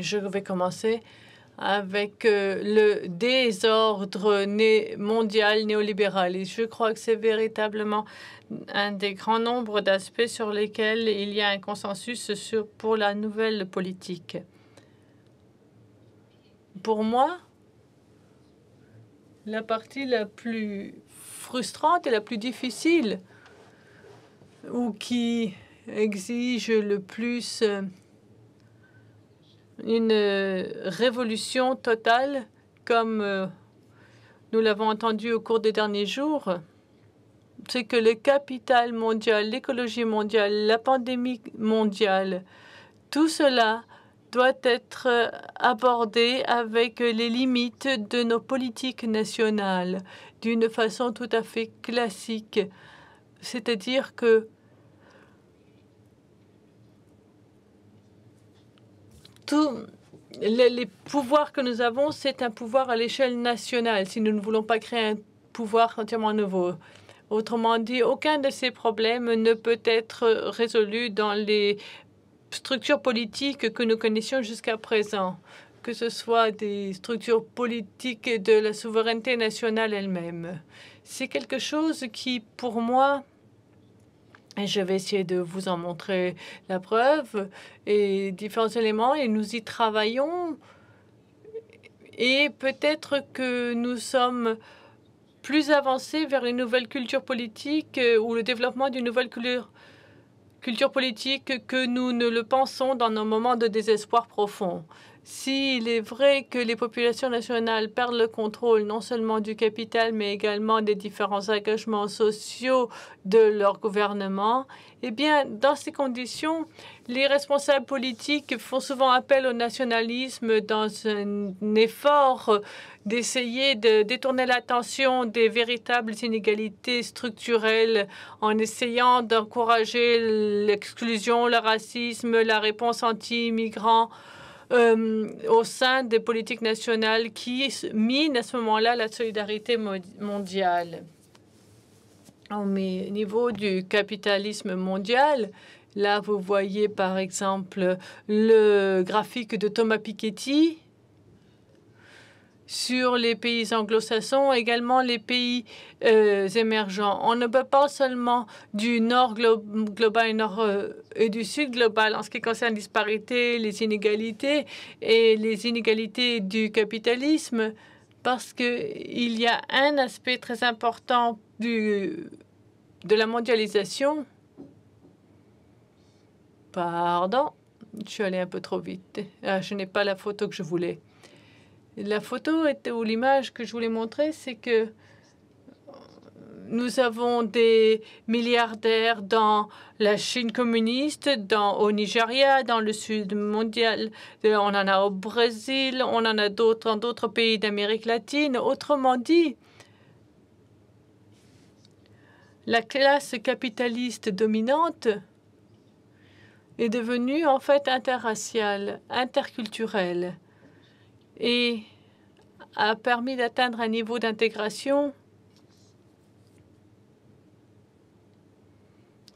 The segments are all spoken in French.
Je vais commencer avec euh, le désordre mondial néolibéral. Et je crois que c'est véritablement un des grands nombres d'aspects sur lesquels il y a un consensus sur, pour la nouvelle politique. Pour moi, la partie la plus frustrante et la plus difficile ou qui exige le plus euh, une euh, révolution totale comme euh, nous l'avons entendu au cours des derniers jours, c'est que le capital mondial, l'écologie mondiale, la pandémie mondiale, tout cela doit être euh, abordé avec les limites de nos politiques nationales d'une façon tout à fait classique. C'est-à-dire que surtout, les, les pouvoirs que nous avons, c'est un pouvoir à l'échelle nationale, si nous ne voulons pas créer un pouvoir entièrement nouveau. Autrement dit, aucun de ces problèmes ne peut être résolu dans les structures politiques que nous connaissions jusqu'à présent, que ce soit des structures politiques de la souveraineté nationale elle-même. C'est quelque chose qui, pour moi, je vais essayer de vous en montrer la preuve et différents éléments et nous y travaillons. Et peut-être que nous sommes plus avancés vers une nouvelle culture politique euh, ou le développement d'une nouvelle culture, culture politique que nous ne le pensons dans nos moments de désespoir profond. S'il est vrai que les populations nationales perdent le contrôle non seulement du capital, mais également des différents engagements sociaux de leur gouvernement, eh bien, dans ces conditions, les responsables politiques font souvent appel au nationalisme dans un effort d'essayer de détourner l'attention des véritables inégalités structurelles en essayant d'encourager l'exclusion, le racisme, la réponse anti-immigrants euh, au sein des politiques nationales qui minent à ce moment-là la solidarité mondiale. Au niveau du capitalisme mondial, là vous voyez par exemple le graphique de Thomas Piketty sur les pays anglo-saxons, également les pays euh, émergents. On ne peut pas seulement du nord global euh, et, du sud global en ce qui concerne les disparités, les inégalités et les inégalités du capitalisme, parce qu'il y a un aspect très important du, de la mondialisation. Pardon, je suis allée un peu trop vite. Ah, je n'ai pas la photo que je voulais. La photo ou l'image que je voulais montrer, c'est que nous avons des milliardaires dans la Chine communiste, dans, au Nigeria, dans le sud mondial. Euh, on en a au Brésil, on en a d'autres dans d'autres pays d'Amérique latine. Autrement dit, la classe capitaliste dominante est devenue en fait interraciale, interculturelle. Et a permis d'atteindre un niveau d'intégration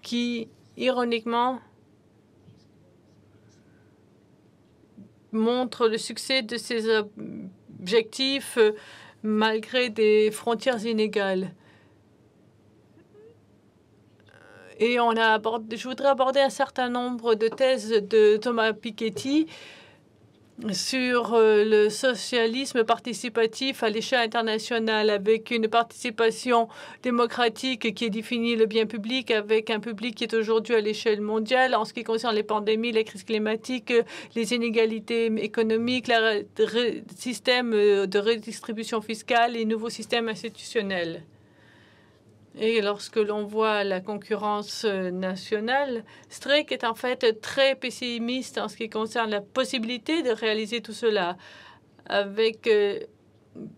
qui, ironiquement, montre le succès de ces objectifs euh, malgré des frontières inégales. Et on a abordé, je voudrais aborder un certain nombre de thèses de Thomas Piketty sur euh, le socialisme participatif à l'échelle internationale avec une participation démocratique qui définit le bien public, avec un public qui est aujourd'hui à l'échelle mondiale en ce qui concerne les pandémies, les crises climatiques, les inégalités économiques, le système euh, de redistribution fiscale et nouveaux systèmes institutionnels. Et lorsque l'on voit la concurrence euh, nationale, strike est en fait très pessimiste en ce qui concerne la possibilité de réaliser tout cela. Avec, euh,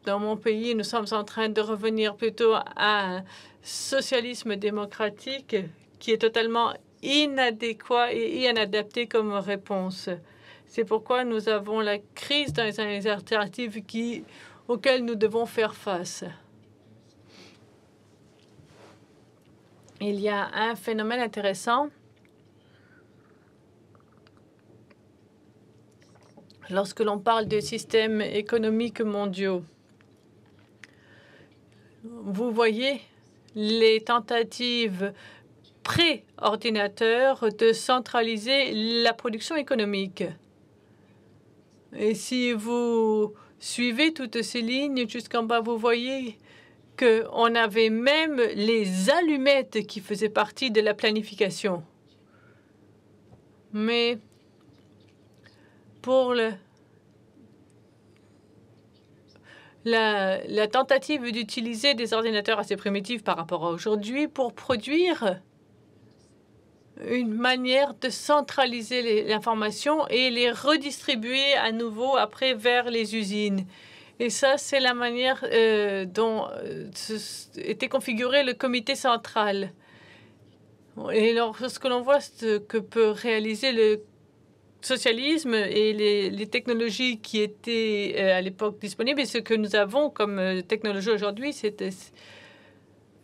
dans mon pays, nous sommes en train de revenir plutôt à un socialisme démocratique qui est totalement inadéquat et inadapté comme réponse. C'est pourquoi nous avons la crise dans les alternatives auxquelles nous devons faire face. il y a un phénomène intéressant. Lorsque l'on parle de systèmes économiques mondiaux, vous voyez les tentatives pré-ordinateur de centraliser la production économique. Et si vous suivez toutes ces lignes jusqu'en bas, vous voyez qu'on avait même les allumettes qui faisaient partie de la planification. Mais pour la tentative d'utiliser des ordinateurs assez primitifs par rapport à aujourd'hui pour produire une manière de centraliser l'information et les redistribuer à nouveau après vers les usines. Et ça, c'est la manière euh, dont euh, était configuré le comité central. Et ce que l'on voit ce que peut réaliser le socialisme et les, technologies qui étaient euh, à l'époque disponibles et ce que nous avons comme technologie aujourd'hui, c'était...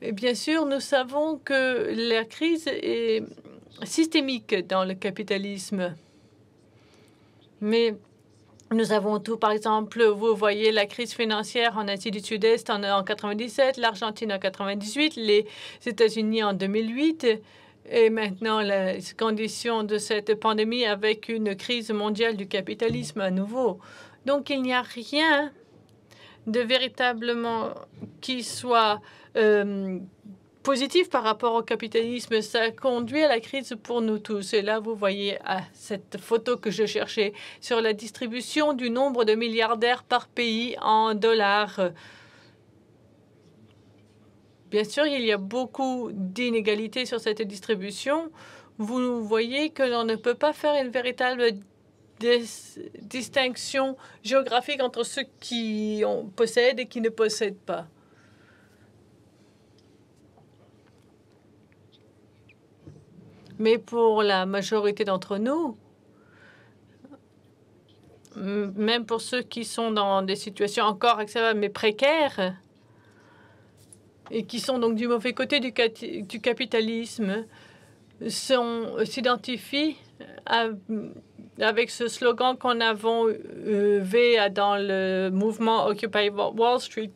Et bien sûr, nous savons que la crise est systémique dans le capitalisme. Mais nous avons tout, par exemple, vous voyez la crise financière en Asie du Sud-Est en, 1997, l'Argentine en 1998, les États-Unis en 2008. Et maintenant, les conditions de cette pandémie avec une crise mondiale du capitalisme à nouveau. Donc, il n'y a rien de véritablement qui soit euh, positif par rapport au capitalisme. Ça conduit à la crise pour nous tous. Et là, vous voyez à cette photo que je cherchais sur la distribution du nombre de milliardaires par pays en dollars. Bien sûr, il y a beaucoup d'inégalités sur cette distribution. Vous voyez que l'on ne peut pas faire une véritable distinction géographique entre ceux qui possèdent et qui ne possèdent pas. Mais pour la majorité d'entre nous, même pour ceux qui sont dans des situations encore acceptables mais précaires, et qui sont donc du mauvais côté du, capitalisme, s'identifient avec ce slogan qu'on avons euh, dans le mouvement Occupy Wall Street,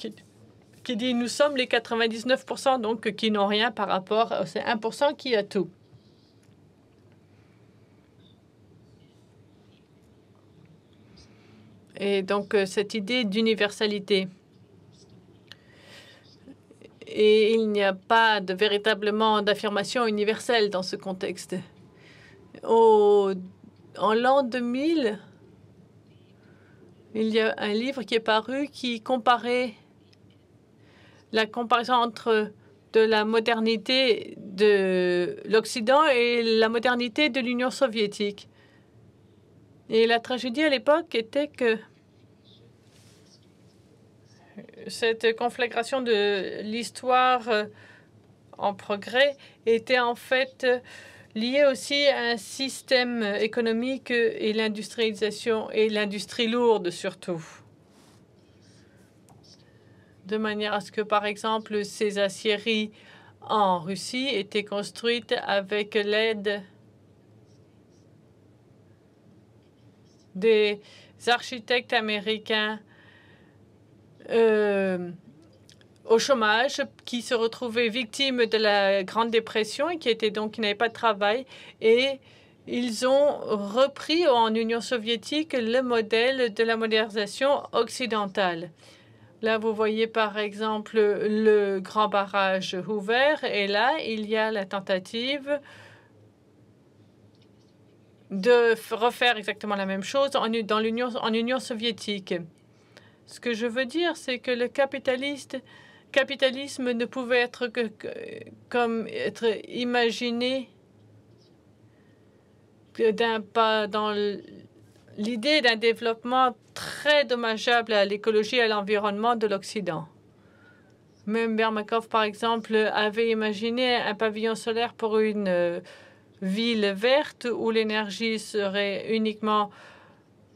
qui, dit « Nous sommes les 99 donc qui n'ont rien par rapport à ces 1 qui a tout ». Et donc, euh, cette idée d'universalité. Et il n'y a pas de, véritablement d'affirmation universelle dans ce contexte. en l'an 2000, il y a un livre qui est paru qui comparait la comparaison entre de la modernité de l'Occident et la modernité de l'Union soviétique. Et la tragédie à l'époque était que cette conflagration de l'histoire euh, en progrès était en fait liée aussi à un système économique et l'industrialisation et l'industrie lourde surtout. De manière à ce que, par exemple, ces aciéries en Russie étaient construites avec l'aide des architectes américains euh, au chômage qui se retrouvaient victimes de la Grande Dépression et qui étaient donc qui n'avaient pas de travail et ils ont repris en Union soviétique le modèle de la modernisation occidentale. Là, vous voyez par exemple le grand barrage Hoover et là, il y a la tentative de refaire exactement la même chose en, Union soviétique. Ce que je veux dire, c'est que le capitalisme ne pouvait être que, comme être imaginé d'un pas dans l'idée d'un développement très dommageable à l'écologie et à l'environnement de l'Occident. Même Bermakov, par exemple, avait imaginé un pavillon solaire pour une euh, ville verte où l'énergie serait uniquement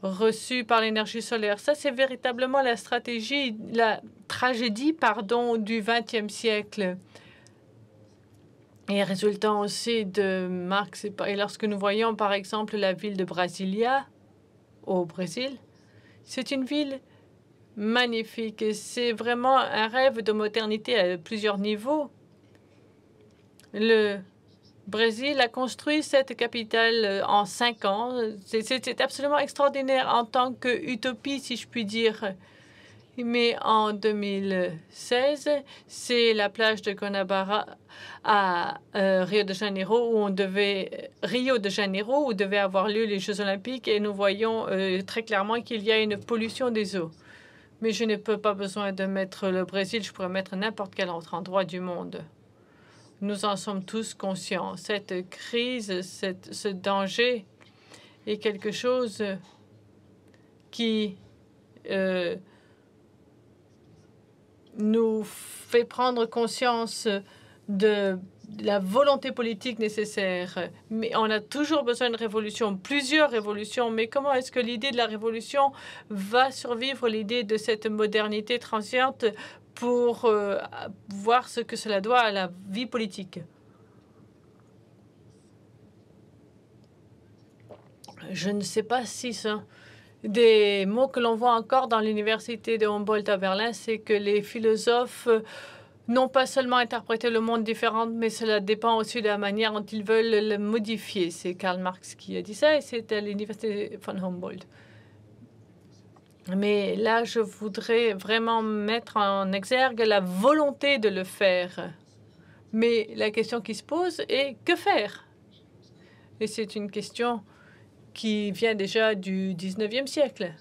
reçue par l'énergie solaire. Ça, c'est véritablement la stratégie, la tragédie, pardon, du XXe siècle et résultant aussi de Marx. Et lorsque nous voyons, par exemple, la ville de Brasilia au Brésil, c'est une ville magnifique. C'est vraiment un rêve de modernité à plusieurs niveaux. Le Brésil a construit cette capitale euh, en cinq ans. C'est absolument extraordinaire en tant qu'utopie, si je puis dire. Mais en 2016, c'est la plage de Conabara à euh, Rio de Janeiro où on devait euh, Rio de Janeiro où devait avoir lieu les Jeux Olympiques et nous voyons très clairement qu'il y a une pollution des eaux. Mais je n'ai pas besoin de mettre le Brésil, je pourrais mettre n'importe quel autre endroit du monde. Nous en sommes tous conscients. Cette crise, cette, ce danger est quelque chose qui euh, nous fait prendre conscience de la volonté politique nécessaire. Mais on a toujours besoin de révolution, plusieurs révolutions. Mais comment est-ce que l'idée de la révolution va survivre l'idée de cette modernité transiente pour euh, voir ce que cela doit à la vie politique. Je ne sais pas si ça. Des mots que l'on voit encore dans l'université de Humboldt à Berlin, c'est que les philosophes euh, n'ont pas seulement interprété le monde différent, mais cela dépend aussi de la manière dont ils veulent le modifier. C'est Karl Marx qui a dit ça et c'était à l'université von Humboldt. Mais là, je voudrais vraiment mettre en exergue la volonté de le faire. Mais la question qui se pose est que faire Et c'est une question qui vient déjà du 19e siècle.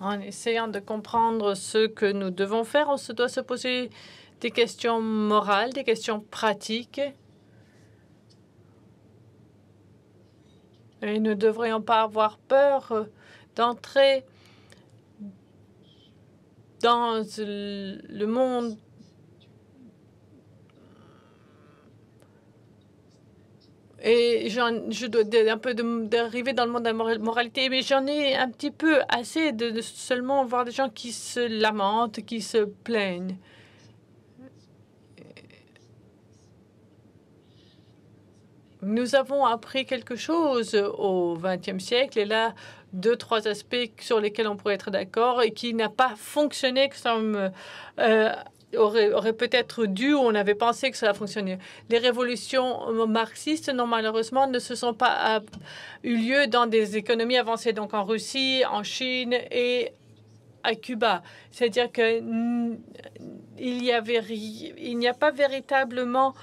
En essayant de comprendre ce que nous devons faire, on se doit se poser des questions morales, des questions pratiques. Et nous ne devrions pas avoir peur euh, d'entrer dans le monde Et je dois un peu d'arriver dans le monde de la moralité, mais j'en ai un petit peu assez de seulement voir des gens qui se lamentent, qui se plaignent. nous avons appris quelque chose au XXe siècle et là, deux, trois aspects sur lesquels on pourrait être d'accord et qui n'a pas fonctionné comme ça euh, aurait, peut-être dû ou on avait pensé que ça fonctionnait. Les révolutions marxistes, non, malheureusement, ne se sont pas euh, eu lieu dans des économies avancées, donc en Russie, en Chine et à Cuba. C'est-à-dire qu'il n'y avait, il n'y a pas véritablement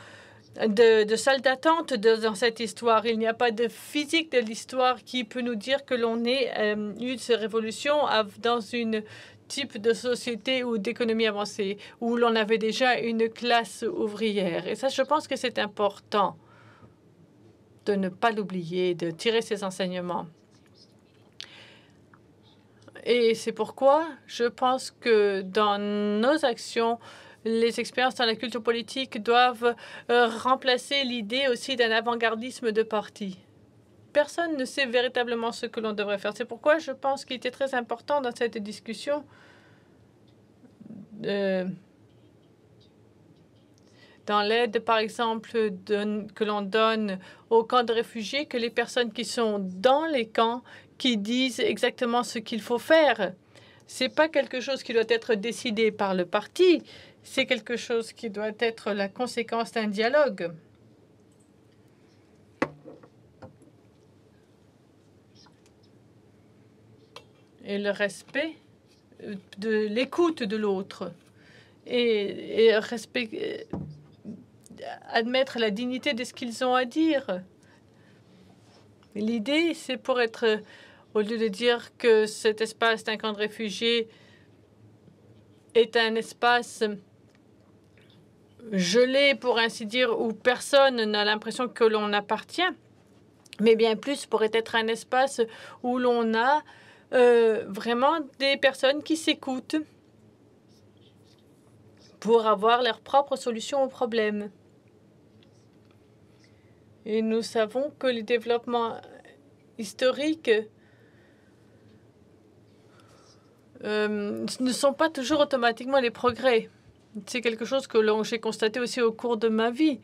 de, de salle d'attente dans cette histoire. Il n'y a pas de physique de l'histoire qui peut nous dire que l'on ait euh, eu ces révolutions dans une type de société ou d'économie avancée où l'on avait déjà une classe ouvrière. Et ça, je pense que c'est important de ne pas l'oublier, de tirer ses enseignements. Et c'est pourquoi je pense que dans nos actions, les expériences dans la culture politique doivent euh, remplacer l'idée aussi d'un avant-gardisme de parti. Personne ne sait véritablement ce que l'on devrait faire. C'est pourquoi je pense qu'il était très important dans cette discussion euh, dans l'aide, par exemple, que l'on donne aux camps de réfugiés, que les personnes qui sont dans les camps qui disent exactement ce qu'il faut faire. ce n'est pas quelque chose qui doit être décidé par le parti c'est quelque chose qui doit être la conséquence d'un dialogue. Et le respect euh, de l'écoute de l'autre. Et, et respect, euh, admettre la dignité de ce qu'ils ont à dire. L'idée, c'est pour être, au lieu de dire que cet espace d'un camp de réfugiés est un espace gelé, pour ainsi dire, où personne n'a l'impression que l'on appartient, mais bien plus pourrait être un espace où l'on a euh, vraiment des personnes qui s'écoutent pour avoir leur propres solution aux problèmes. Et nous savons que les développements historiques euh, ne sont pas toujours automatiquement les progrès. C'est quelque chose que j'ai constaté aussi au cours de ma vie.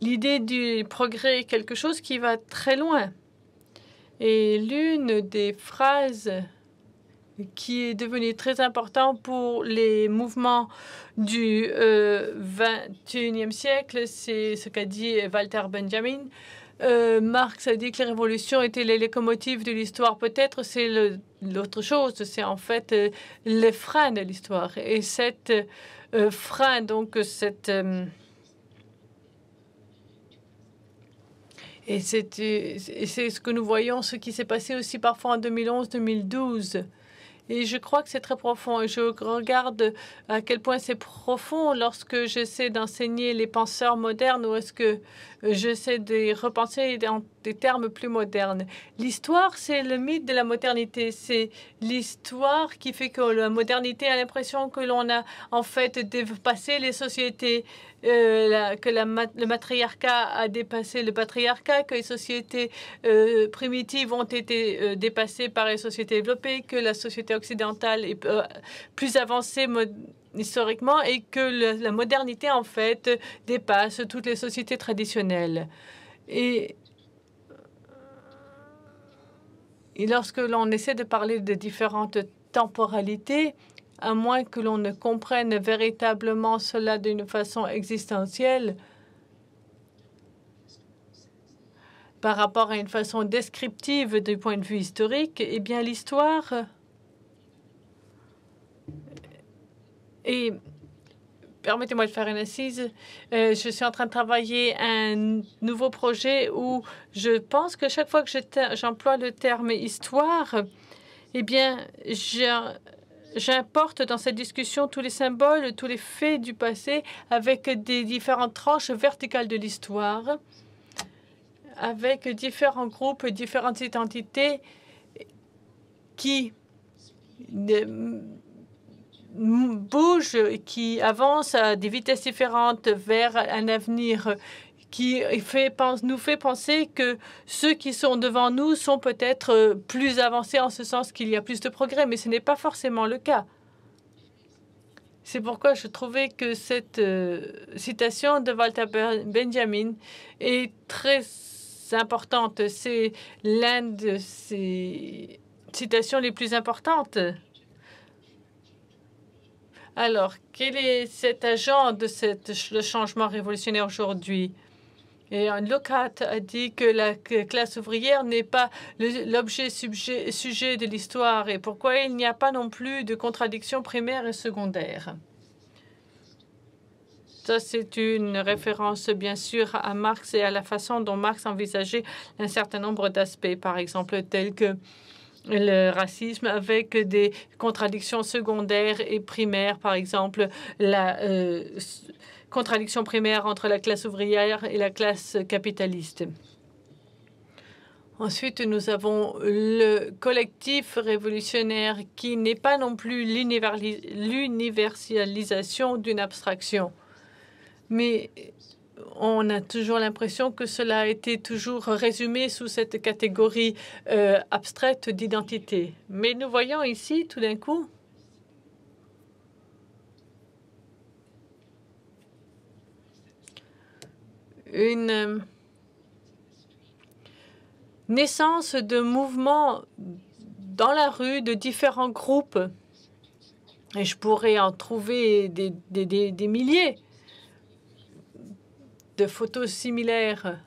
L'idée du progrès est quelque chose qui va très loin. Et l'une des phrases qui est devenue très importante pour les mouvements du 21e euh, siècle, c'est ce qu'a dit Walter Benjamin. Euh, Marx a dit que les révolutions étaient les locomotives de l'histoire. Peut-être c'est l'autre chose, c'est en fait euh, les freins de l'histoire. Et cette euh, frein, donc cette... et c'est ce que nous voyons, ce qui s'est passé aussi parfois en 2011-2012. Et je crois que c'est très profond. je regarde à quel point c'est profond lorsque j'essaie d'enseigner les penseurs modernes ou est-ce que J'essaie de repenser dans des termes plus modernes. L'histoire, c'est le mythe de la modernité. C'est l'histoire qui fait que la modernité a l'impression que l'on a en fait dépassé les sociétés, euh, que le matriarcat a dépassé le patriarcat, que les sociétés euh, primitives ont été euh, dépassées par les sociétés développées, que la société occidentale est plus avancée, historiquement et que la modernité, en fait, dépasse toutes les sociétés traditionnelles. Et, euh, et lorsque l'on essaie de parler de différentes temporalités, à moins que l'on ne comprenne véritablement cela d'une façon existentielle, par rapport à une façon descriptive du point de vue historique, eh bien l'histoire Et permettez-moi de faire une assise. Euh, je suis en train de travailler un nouveau projet où je pense que chaque fois que j'emploie le terme histoire, eh bien, j'importe dans cette discussion tous les symboles, tous les faits du passé avec des différentes tranches verticales de l'histoire, avec différents groupes, différentes identités qui bouge, qui avance à des vitesses différentes vers un avenir qui fait, nous fait penser que ceux qui sont devant nous sont peut-être euh, plus avancés en ce sens qu'il y a plus de progrès, mais ce n'est pas forcément le cas. C'est pourquoi je trouvais que cette euh, citation de Walter ben-, Benjamin est très importante. C'est l'une de ces citations les plus importantes. Alors, quel est cet agent de cette, le changement révolutionnaire aujourd'hui et Lockhart a dit que la classe ouvrière n'est pas l'objet sujet de l'histoire et pourquoi il n'y a pas non plus de contradictions primaires et secondaires. Ça, c'est une référence, bien sûr, à Marx et à la façon dont Marx envisageait un certain nombre d'aspects, par exemple, tels que le racisme avec des contradictions secondaires et primaires, par exemple la euh, contradiction primaire entre la classe ouvrière et la classe capitaliste. Ensuite, nous avons le collectif révolutionnaire qui n'est pas non plus l'universalisation d'une abstraction, mais on a toujours l'impression que cela a été toujours résumé sous cette catégorie euh, abstraite d'identité. Mais nous voyons ici tout d'un coup une euh, naissance de mouvements dans la rue de différents groupes. Et je pourrais en trouver des milliers de photos similaires.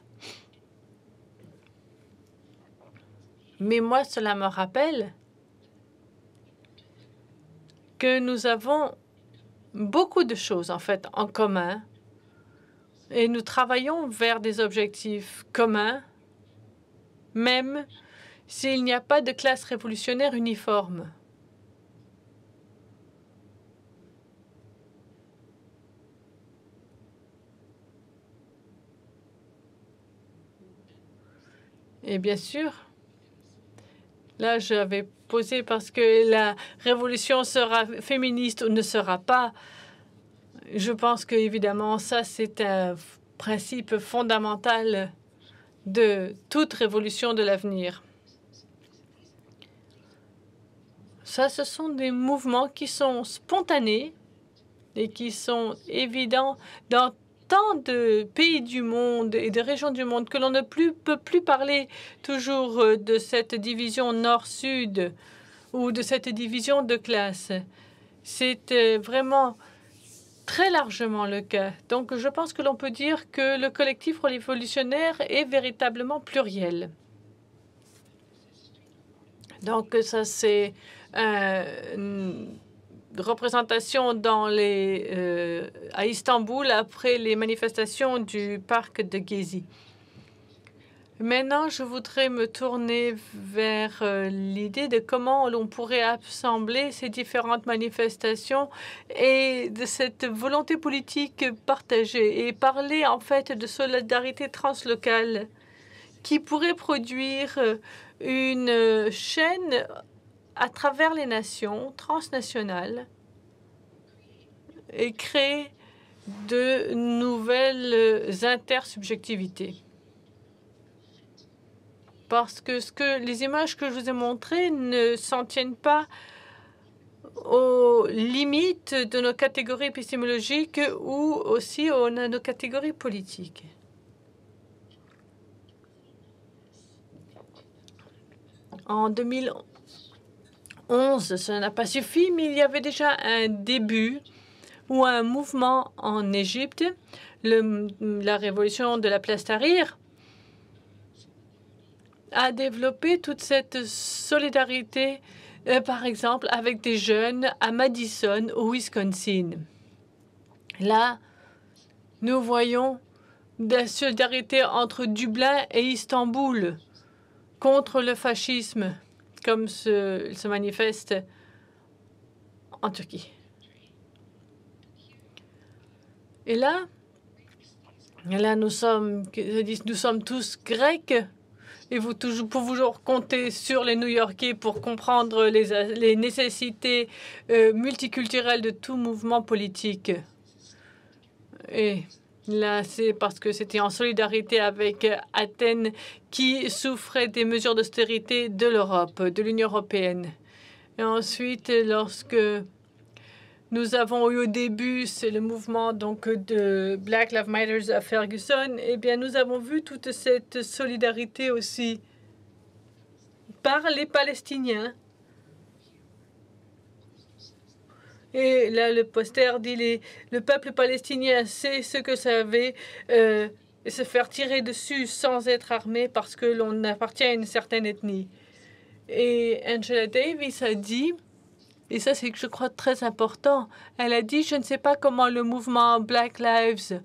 Mais moi, cela me rappelle que nous avons beaucoup de choses en fait en commun et nous travaillons vers des objectifs communs, même s'il n'y a pas de classe révolutionnaire uniforme. Et bien sûr, là, j'avais posé parce que la révolution sera féministe ou ne sera pas. Je pense que évidemment, ça, c'est un principe fondamental de toute révolution de l'avenir. Ça, ce sont des mouvements qui sont spontanés et qui sont évidents dans tant de pays du monde et de régions du monde que l'on ne peut plus parler toujours euh, de cette division nord-sud ou de cette division de classe. C'est euh, vraiment très largement le cas. Donc je pense que l'on peut dire que le collectif révolutionnaire est véritablement pluriel. Donc ça c'est un euh, représentation dans les, euh, à Istanbul après les manifestations du parc de Gezi. Maintenant, je voudrais me tourner vers euh, l'idée de comment l'on pourrait assembler ces différentes manifestations et de cette volonté politique partagée et parler en fait de solidarité translocale qui pourrait produire euh, une chaîne à travers les nations transnationales et créer de nouvelles euh, intersubjectivités. Parce que, les images que je vous ai montrées ne s'en tiennent pas aux limites de nos catégories épistémologiques ou aussi aux nos catégories politiques. En 2011, Onze, ça n'a pas suffi, mais il y avait déjà un début ou un mouvement en Égypte, la révolution de la place Tahrir a développé toute cette solidarité, euh, par exemple, avec des jeunes à Madison, au Wisconsin. Là, nous voyons la solidarité entre Dublin et Istanbul contre le fascisme comme il se manifeste en Turquie. Et là, là nous, sommes, nous sommes tous grecs et vous pouvez toujours compter sur les New-Yorkais pour comprendre les, les nécessités euh, multiculturelles de tout mouvement politique. Et Là, c'est parce que c'était en solidarité avec Athènes qui souffrait des mesures d'austérité de l'Europe, de l'Union européenne. Et ensuite, lorsque nous avons eu au début, c'est le mouvement donc de Black Lives Matter à Ferguson, eh bien, nous avons vu toute cette solidarité aussi par les Palestiniens Et là, le poster dit les, le peuple palestinien sait ce que ça veut, se faire tirer dessus sans être armé parce que l'on appartient à une certaine ethnie. Et Angela Davis a dit, et ça c'est que je crois très important, elle a dit, je ne sais pas comment le mouvement Black Lives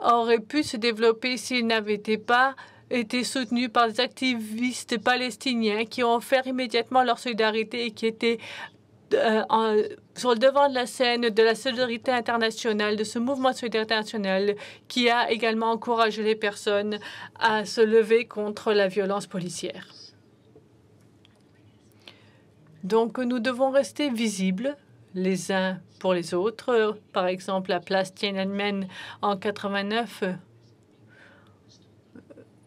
aurait pu se développer s'il n'avait pas été soutenu par des activistes palestiniens qui ont offert immédiatement leur solidarité et qui étaient euh, sur le devant de la scène de la solidarité internationale, de ce mouvement de solidarité internationale qui a également encouragé les personnes à se lever contre la violence policière. Donc, nous devons rester visibles les uns pour les autres. Par exemple, la place Tiananmen en 89.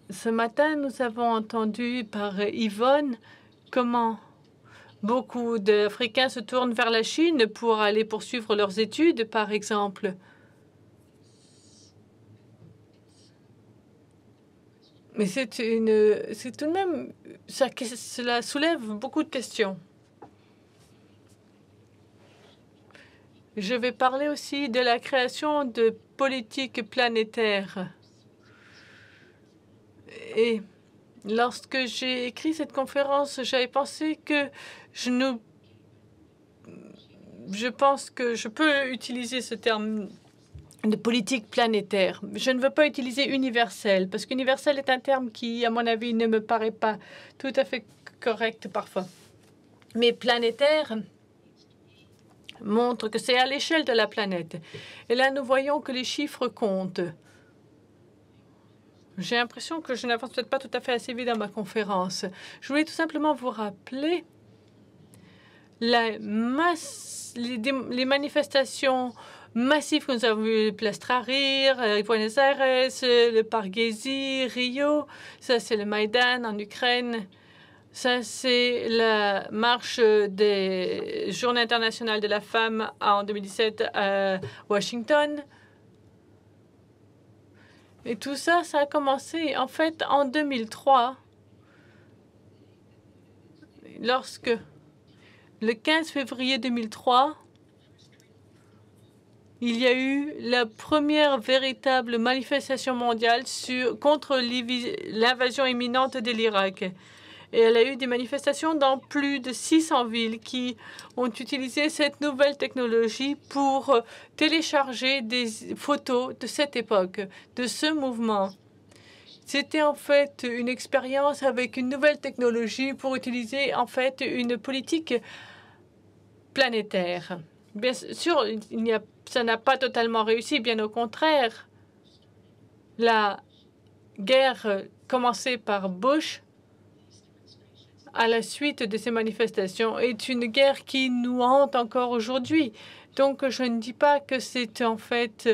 Ce matin, nous avons entendu par Yvonne comment Beaucoup d'Africains se tournent vers la Chine pour aller poursuivre leurs études, par exemple. Mais c'est une, c'est tout de même, ça, cela soulève beaucoup de questions. Je vais parler aussi de la création de politiques planétaires. Et Lorsque j'ai écrit cette conférence, j'avais pensé que je pense que je peux utiliser ce terme de politique planétaire. Je ne veux pas utiliser universel, parce qu'universel est un terme qui, à mon avis, ne me paraît pas tout à fait correct parfois. Mais planétaire montre que c'est à l'échelle de la planète. Et là, nous voyons que les chiffres comptent. J'ai l'impression que je n'avance peut-être pas tout à fait assez vite dans ma conférence. Je voulais tout simplement vous rappeler la les, manifestations massives que nous avons vues, à Tahrir, euh, Buenos Aires, le Parc Rio, ça c'est le Maïdan en Ukraine, ça c'est la marche des Journées internationales de la femme en 2017 à Washington. Et tout ça, ça a commencé en fait en 2003, lorsque le 15 février 2003, il y a eu la première véritable manifestation mondiale sur, contre l'invasion imminente de l'Irak. Et elle a eu des manifestations dans plus de 600 villes qui ont utilisé cette nouvelle technologie pour euh, télécharger des photos de cette époque, de ce mouvement. C'était en fait une expérience avec une nouvelle technologie pour utiliser en fait une politique planétaire. Bien sûr, il a, ça n'a pas totalement réussi, bien au contraire. La guerre euh, commencée par Bush à la suite de ces manifestations est une guerre qui nous hante encore aujourd'hui. Donc je ne dis pas que c'est en fait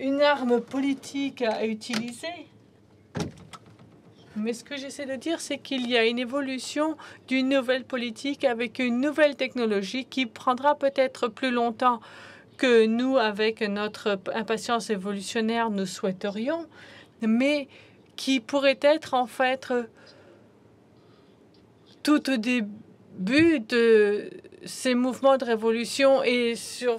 une arme politique à utiliser. Mais ce que j'essaie de dire, c'est qu'il y a une évolution d'une nouvelle politique avec une nouvelle technologie qui prendra peut-être plus longtemps que nous, avec notre impatience évolutionnaire, nous souhaiterions. Mais qui pourrait être en fait euh, tout au début de ces mouvements de révolution et sur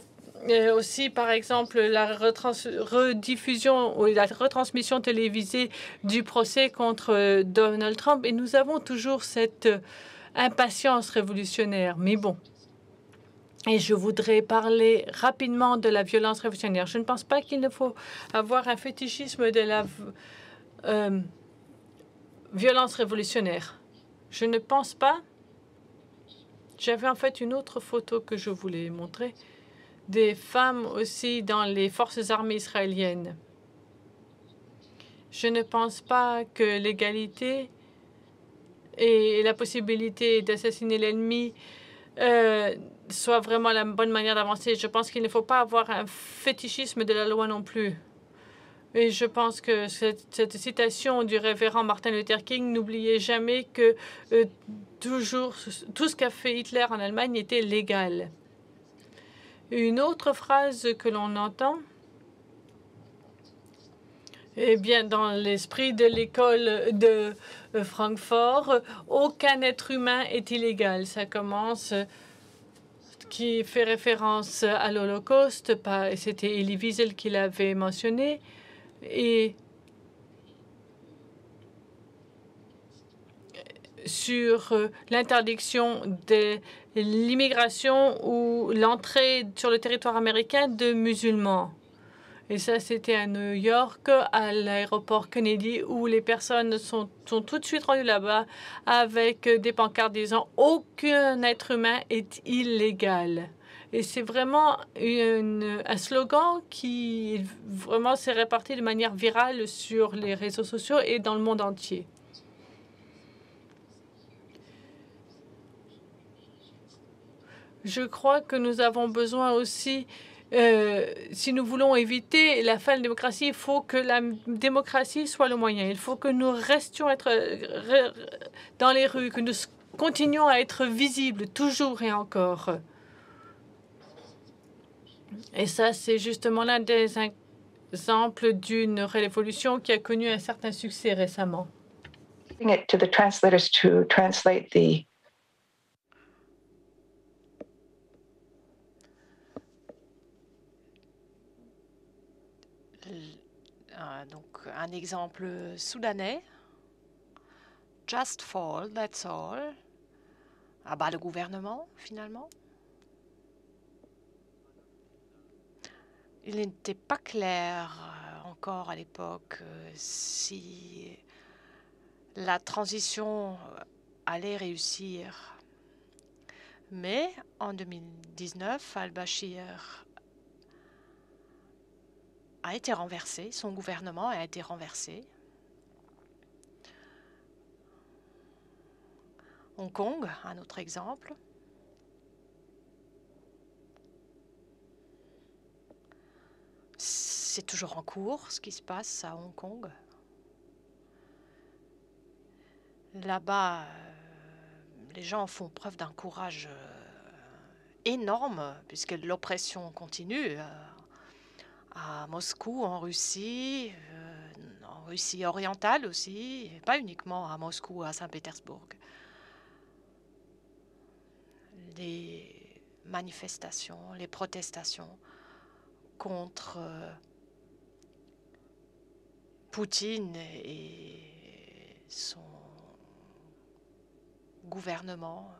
euh, aussi, par exemple, la rediffusion ou la retransmission télévisée du procès contre euh, Donald Trump. Et nous avons toujours cette impatience révolutionnaire. Mais bon. Et je voudrais parler rapidement de la violence révolutionnaire. Je ne pense pas qu'il ne faut avoir un fétichisme de la euh, violence révolutionnaire. Je ne pense pas. J'avais en fait une autre photo que je voulais montrer des femmes aussi dans les forces armées israéliennes. Je ne pense pas que l'égalité et la possibilité d'assassiner l'ennemi euh, soit vraiment la bonne manière d'avancer. Je pense qu'il ne faut pas avoir un fétichisme de la loi non plus. Et je pense que cette, citation du révérend Martin Luther King, n'oubliez jamais que euh, toujours, tout ce qu'a fait Hitler en Allemagne était légal. Une autre phrase que l'on entend, eh bien, dans l'esprit de l'école de Francfort, aucun être humain est illégal. Ça commence qui fait référence à l'Holocauste, c'était Elie Wiesel qui l'avait mentionné et sur euh, l'interdiction de l'immigration ou l'entrée sur le territoire américain de musulmans. Et ça, c'était à New York, à l'aéroport Kennedy, où les personnes sont, sont tout de suite rendues là-bas avec des pancartes disant « Aucun être humain est illégal ». Et c'est vraiment une, un slogan qui vraiment s'est réparti de manière virale sur les réseaux sociaux et dans le monde entier. Je crois que nous avons besoin aussi euh, si nous voulons éviter la fin de la démocratie, il faut que la démocratie soit le moyen. Il faut que nous restions être dans les rues, que nous continuions à être visibles toujours et encore. Et ça, c'est justement l'un des exemples d'une révolution qui a connu un certain succès récemment. Euh, donc un exemple soudanais. Just fall, that's all. Ah bah le gouvernement finalement. Il n'était pas clair euh, encore à l'époque euh, si la transition euh, allait réussir. Mais en 2019, al-Bashir a été renversé, son gouvernement a été renversé. Hong Kong, un autre exemple. c'est toujours en cours ce qui se passe à Hong Kong. Là-bas, euh, les gens font preuve d'un courage euh, énorme, puisque l'oppression continue euh, à Moscou, en Russie, en Russie orientale aussi, et pas uniquement à Moscou, à Saint-Pétersbourg. Les manifestations, les protestations contre Poutine et son gouvernement.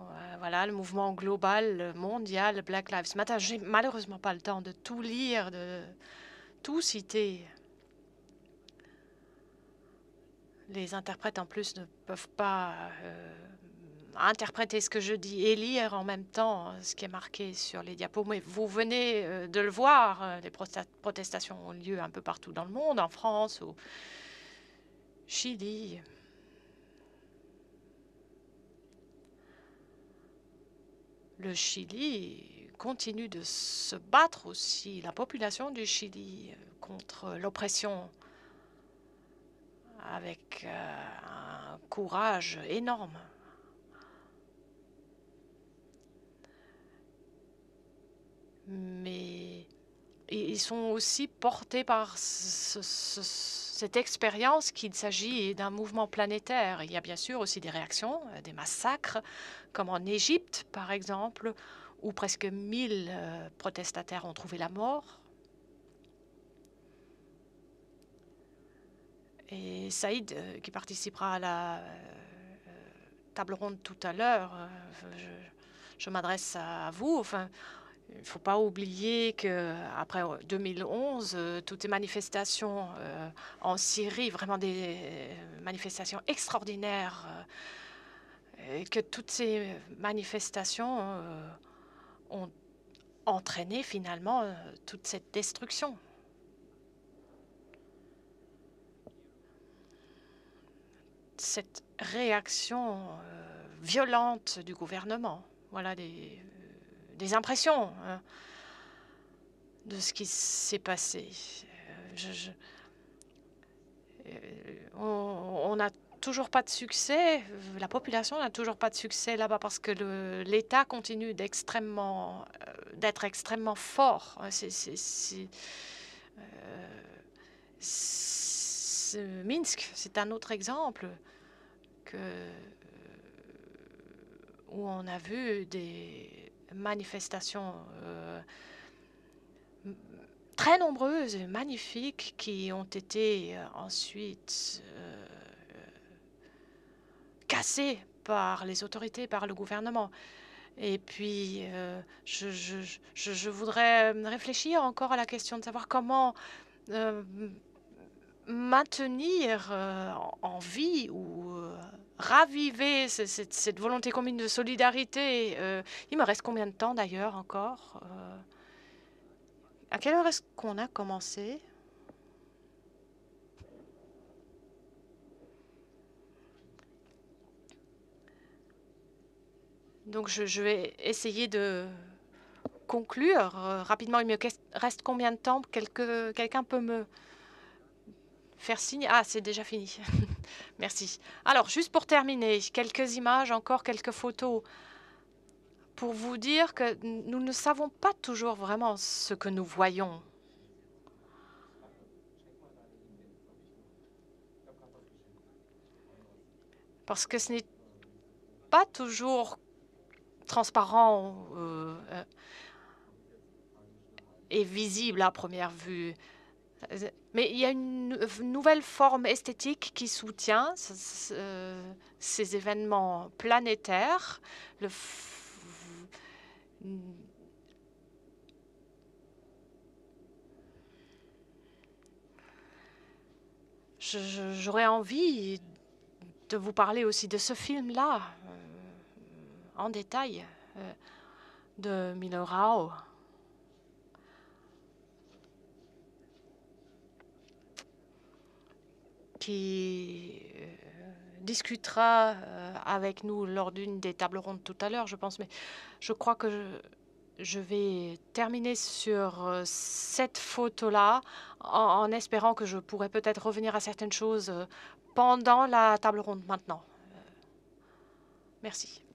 Euh, voilà, le mouvement global, mondial, Black Lives Matter. J'ai malheureusement pas le temps de tout lire, de tout citer. Les interprètes, en plus, ne peuvent pas euh, interpréter ce que je dis et lire en même temps euh, ce qui est marqué sur les diapos. Mais vous venez euh, de le voir, euh, les protestations ont lieu un peu partout dans le monde, en France, au Chili. Le Chili continue de se battre aussi, la population du Chili, contre l'oppression avec un courage énorme. mais ils sont aussi portés par cette expérience qu'il s'agit d'un mouvement planétaire. Il y a bien sûr aussi des réactions, euh, des massacres, comme en Égypte, par exemple, où presque 1000 euh, protestataires ont trouvé la mort. Et Saïd, euh, qui participera à la table ronde tout à l'heure, je, je m'adresse à vous. Enfin, il ne faut pas oublier qu'après 2011, euh, euh, toutes ces manifestations euh, en Syrie, vraiment des manifestations extraordinaires, et que toutes ces manifestations ont entraîné finalement toute cette destruction. Cette réaction violente du gouvernement. Voilà des des impressions hein, de ce qui s'est passé. Euh, euh, on n'a toujours pas de succès, la population n'a toujours pas de succès là-bas parce que l'État continue euh, d'être extrêmement, fort. Minsk, c'est un autre exemple que, où on a vu des, manifestations euh, très nombreuses et magnifiques qui ont été euh, ensuite euh, cassées par les autorités, par le gouvernement. Et puis, je, voudrais réfléchir encore à la question de savoir comment maintenir en vie ou raviver cette, volonté commune de solidarité. Euh, il me reste combien de temps d'ailleurs encore euh? À quelle heure est-ce qu'on a commencé Donc je, vais essayer de conclure euh, rapidement. Il me reste combien de temps Quelqu'un peut me Faire signe. Ah, c'est déjà fini. Merci. Alors, juste pour terminer, quelques images, encore quelques photos pour vous dire que nous ne savons pas toujours vraiment ce que nous voyons. Parce que ce n'est pas toujours transparent euh, euh, et visible à première vue. Mais il y a une euh, nouvelle forme esthétique qui soutient euh, ces événements planétaires. J'aurais envie de vous parler aussi de ce film-là euh, en détail, de Milorao. qui euh, discutera euh, avec nous lors d'une des tables rondes tout à l'heure, je pense. Mais je crois que je, vais terminer sur euh, cette photo-là en, en, espérant que je pourrai peut-être revenir à certaines choses pendant la table ronde maintenant. Merci.